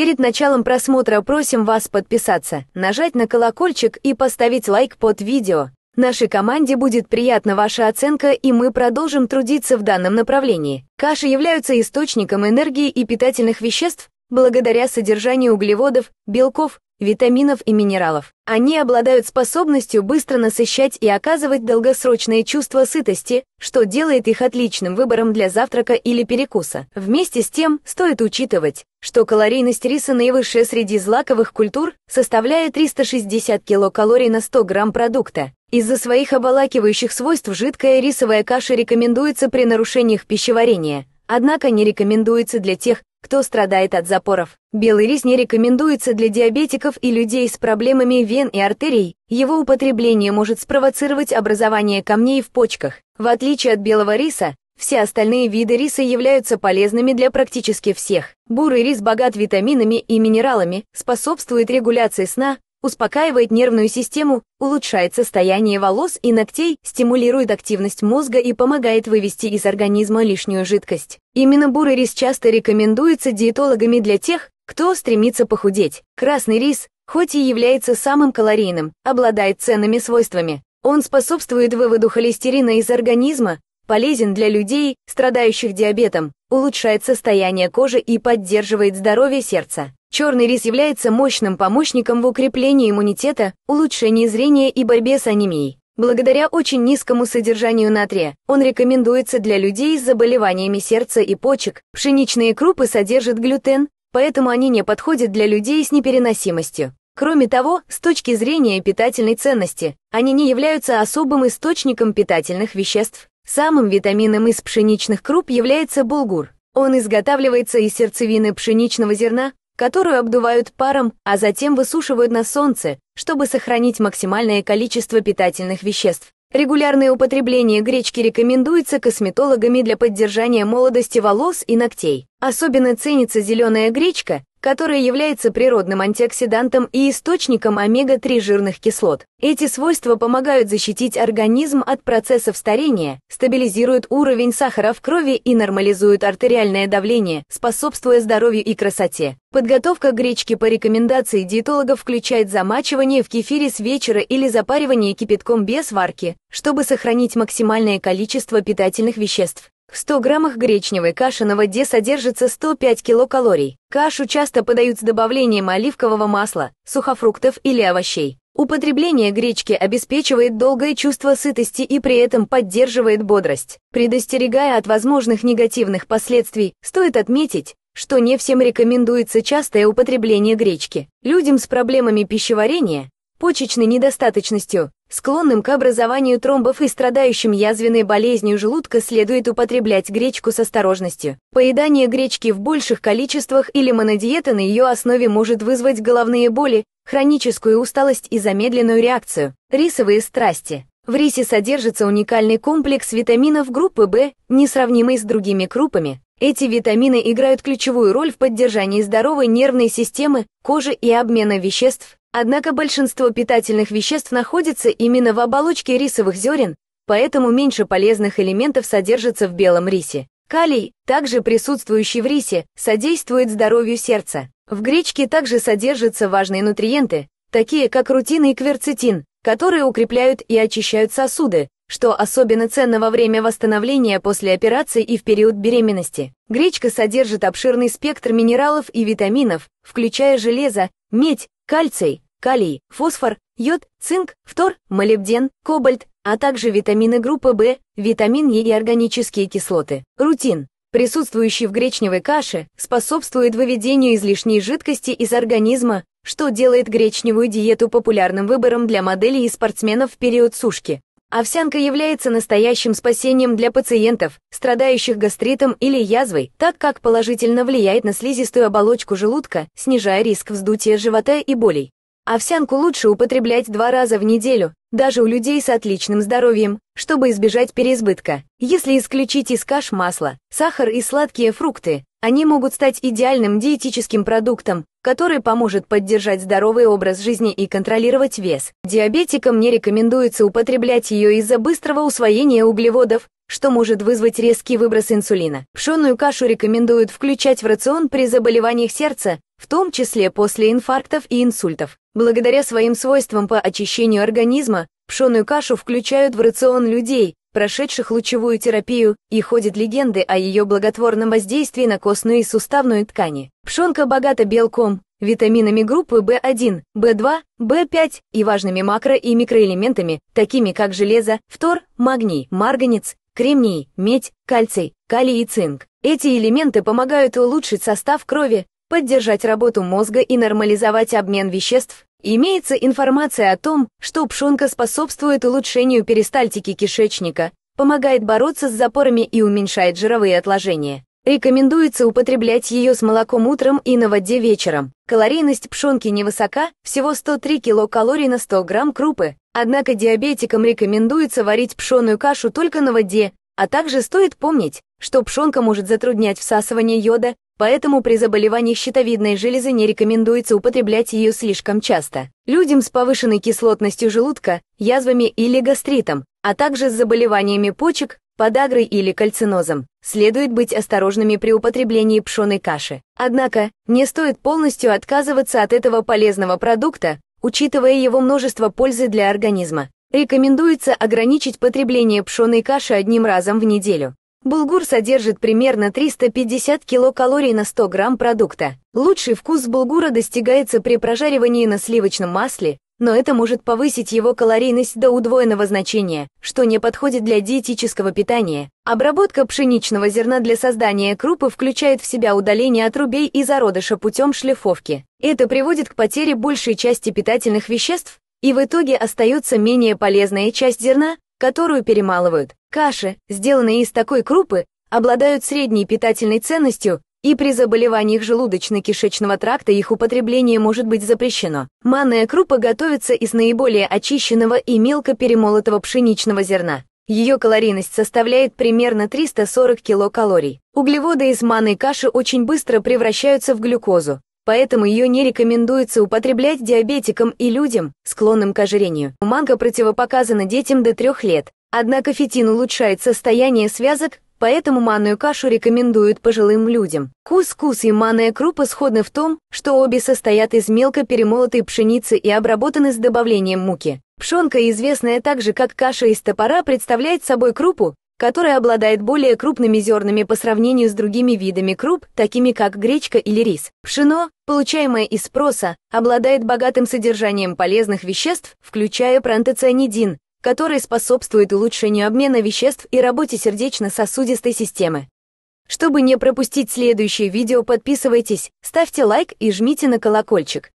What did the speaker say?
Перед началом просмотра просим вас подписаться, нажать на колокольчик и поставить лайк под видео. Нашей команде будет приятна ваша оценка, и мы продолжим трудиться в данном направлении. Каши являются источником энергии и питательных веществ благодаря содержанию углеводов, белков, витаминов и минералов. Они обладают способностью быстро насыщать и оказывать долгосрочное чувство сытости, что делает их отличным выбором для завтрака или перекуса. Вместе с тем, стоит учитывать, что калорийность риса наивысшая среди злаковых культур составляет 360 килокалорий на 100 грамм продукта. Из-за своих обволакивающих свойств жидкая рисовая каша рекомендуется при нарушениях пищеварения однако не рекомендуется для тех, кто страдает от запоров. Белый рис не рекомендуется для диабетиков и людей с проблемами вен и артерий. Его употребление может спровоцировать образование камней в почках. В отличие от белого риса, все остальные виды риса являются полезными для практически всех. Бурый рис богат витаминами и минералами, способствует регуляции сна, успокаивает нервную систему, улучшает состояние волос и ногтей, стимулирует активность мозга и помогает вывести из организма лишнюю жидкость. Именно бурый рис часто рекомендуется диетологами для тех, кто стремится похудеть. Красный рис, хоть и является самым калорийным, обладает ценными свойствами. Он способствует выводу холестерина из организма, полезен для людей, страдающих диабетом, улучшает состояние кожи и поддерживает здоровье сердца. Черный рис является мощным помощником в укреплении иммунитета, улучшении зрения и борьбе с анемией. Благодаря очень низкому содержанию натрия он рекомендуется для людей с заболеваниями сердца и почек. Пшеничные крупы содержат глютен, поэтому они не подходят для людей с непереносимостью. Кроме того, с точки зрения питательной ценности, они не являются особым источником питательных веществ. Самым витамином из пшеничных круп является булгур. Он изготавливается из сердцевины пшеничного зерна, которую обдувают паром, а затем высушивают на солнце, чтобы сохранить максимальное количество питательных веществ. Регулярное употребление гречки рекомендуется косметологами для поддержания молодости волос и ногтей. Особенно ценится зеленая гречка которая является природным антиоксидантом и источником омега-3 жирных кислот. Эти свойства помогают защитить организм от процессов старения, стабилизируют уровень сахара в крови и нормализуют артериальное давление, способствуя здоровью и красоте. Подготовка гречки по рекомендации диетолога включает замачивание в кефире с вечера или запаривание кипятком без варки, чтобы сохранить максимальное количество питательных веществ. В 100 граммах гречневой каши на воде содержится 105 килокалорий. Кашу часто подают с добавлением оливкового масла, сухофруктов или овощей. Употребление гречки обеспечивает долгое чувство сытости и при этом поддерживает бодрость. Предостерегая от возможных негативных последствий, стоит отметить, что не всем рекомендуется частое употребление гречки. Людям с проблемами пищеварения, почечной недостаточностью, Склонным к образованию тромбов и страдающим язвенной болезнью желудка следует употреблять гречку с осторожностью. Поедание гречки в больших количествах или монодиета на ее основе может вызвать головные боли, хроническую усталость и замедленную реакцию. Рисовые страсти. В рисе содержится уникальный комплекс витаминов группы В, несравнимый с другими крупами. Эти витамины играют ключевую роль в поддержании здоровой нервной системы, кожи и обмена веществ, Однако большинство питательных веществ находится именно в оболочке рисовых зерен, поэтому меньше полезных элементов содержится в белом рисе. Калий, также присутствующий в рисе, содействует здоровью сердца. В гречке также содержатся важные нутриенты, такие как рутин и кверцетин, которые укрепляют и очищают сосуды, что особенно ценно во время восстановления после операции и в период беременности. Гречка содержит обширный спектр минералов и витаминов, включая железо, медь, кальций, калий, фосфор, йод, цинк, фтор, молибден, кобальт, а также витамины группы В, витамин Е и органические кислоты. Рутин, присутствующий в гречневой каше, способствует выведению излишней жидкости из организма, что делает гречневую диету популярным выбором для моделей и спортсменов в период сушки. Овсянка является настоящим спасением для пациентов, страдающих гастритом или язвой, так как положительно влияет на слизистую оболочку желудка, снижая риск вздутия живота и болей. Овсянку лучше употреблять два раза в неделю, даже у людей с отличным здоровьем, чтобы избежать переизбытка. Если исключить из каш масло, сахар и сладкие фрукты, они могут стать идеальным диетическим продуктом, который поможет поддержать здоровый образ жизни и контролировать вес. Диабетикам не рекомендуется употреблять ее из-за быстрого усвоения углеводов, что может вызвать резкий выброс инсулина. Пшеную кашу рекомендуют включать в рацион при заболеваниях сердца, в том числе после инфарктов и инсультов. Благодаря своим свойствам по очищению организма, пшеную кашу включают в рацион людей, прошедших лучевую терапию, и ходят легенды о ее благотворном воздействии на костную и суставную ткани. Пшенка богата белком, витаминами группы В1, В2, В5 и важными макро- и микроэлементами, такими как железо, фтор, магний, марганец, кремний, медь, кальций, калий и цинк. Эти элементы помогают улучшить состав крови, поддержать работу мозга и нормализовать обмен веществ, имеется информация о том, что пшенка способствует улучшению перистальтики кишечника, помогает бороться с запорами и уменьшает жировые отложения. Рекомендуется употреблять ее с молоком утром и на воде вечером. Калорийность пшенки невысока, всего 103 килокалорий на 100 грамм крупы. Однако диабетикам рекомендуется варить пшеную кашу только на воде, а также стоит помнить, что пшенка может затруднять всасывание йода, поэтому при заболевании щитовидной железы не рекомендуется употреблять ее слишком часто. Людям с повышенной кислотностью желудка, язвами или гастритом, а также с заболеваниями почек, подагрой или кальцинозом, следует быть осторожными при употреблении пшеной каши. Однако, не стоит полностью отказываться от этого полезного продукта, учитывая его множество пользы для организма. Рекомендуется ограничить потребление пшеной каши одним разом в неделю. Булгур содержит примерно 350 килокалорий на 100 грамм продукта. Лучший вкус булгура достигается при прожаривании на сливочном масле, но это может повысить его калорийность до удвоенного значения, что не подходит для диетического питания. Обработка пшеничного зерна для создания крупы включает в себя удаление отрубей и зародыша путем шлифовки. Это приводит к потере большей части питательных веществ, и в итоге остается менее полезная часть зерна, которую перемалывают. Каши, сделанные из такой крупы, обладают средней питательной ценностью, и при заболеваниях желудочно-кишечного тракта их употребление может быть запрещено. Манная крупа готовится из наиболее очищенного и мелко перемолотого пшеничного зерна. Ее калорийность составляет примерно 340 килокалорий. Углеводы из манной каши очень быстро превращаются в глюкозу, поэтому ее не рекомендуется употреблять диабетикам и людям, склонным к ожирению. Манго противопоказана детям до трех лет, однако фитин улучшает состояние связок, поэтому манную кашу рекомендуют пожилым людям. Кус-кус и манная крупа сходны в том, что обе состоят из мелко перемолотой пшеницы и обработаны с добавлением муки. Пшенка, известная также как каша из топора, представляет собой крупу, которая обладает более крупными зернами по сравнению с другими видами круп, такими как гречка или рис. Пшено, получаемое из спроса, обладает богатым содержанием полезных веществ, включая пронтоцианидин, который способствует улучшению обмена веществ и работе сердечно-сосудистой системы. Чтобы не пропустить следующее видео, подписывайтесь, ставьте лайк и жмите на колокольчик.